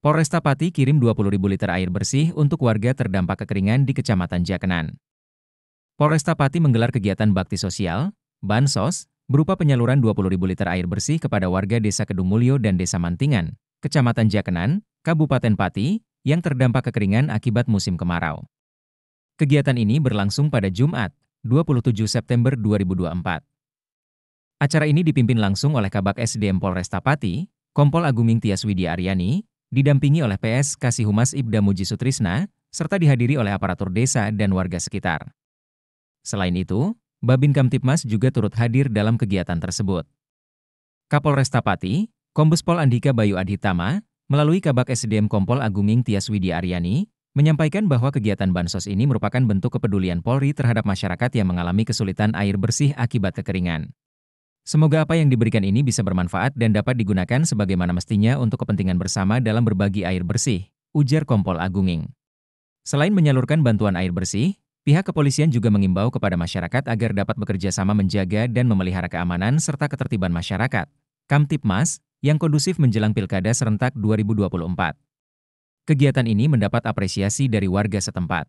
Polresta Pati kirim 20.000 liter air bersih untuk warga terdampak kekeringan di Kecamatan Jakenan. Polresta Pati menggelar kegiatan bakti sosial, bansos, berupa penyaluran 20.000 liter air bersih kepada warga Desa Kedumulyo dan Desa Mantingan, Kecamatan Jakenan, Kabupaten Pati, yang terdampak kekeringan akibat musim kemarau. Kegiatan ini berlangsung pada Jumat, 27 September 2024. Acara ini dipimpin langsung oleh Kabak SDM Polresta Pati, Kompol Agung Tias Widya Aryani, didampingi oleh PS Kasih Humas Ibda Muji Sutrisna, serta dihadiri oleh aparatur desa dan warga sekitar. Selain itu, Babin Kamtipmas juga turut hadir dalam kegiatan tersebut. Kapolres Tapati, Pol Andika Bayu Adhitama, melalui Kabak SDM Kompol Agunging Tias Widi Aryani, menyampaikan bahwa kegiatan Bansos ini merupakan bentuk kepedulian Polri terhadap masyarakat yang mengalami kesulitan air bersih akibat kekeringan. Semoga apa yang diberikan ini bisa bermanfaat dan dapat digunakan sebagaimana mestinya untuk kepentingan bersama dalam berbagi air bersih, ujar Kompol Agunging. Selain menyalurkan bantuan air bersih, pihak kepolisian juga mengimbau kepada masyarakat agar dapat bekerja sama menjaga dan memelihara keamanan serta ketertiban masyarakat. Kamtipmas, yang kondusif menjelang Pilkada serentak 2024. Kegiatan ini mendapat apresiasi dari warga setempat.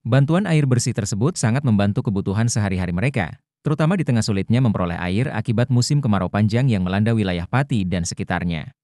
Bantuan air bersih tersebut sangat membantu kebutuhan sehari-hari mereka, terutama di tengah sulitnya memperoleh air akibat musim kemarau panjang yang melanda wilayah Pati dan sekitarnya.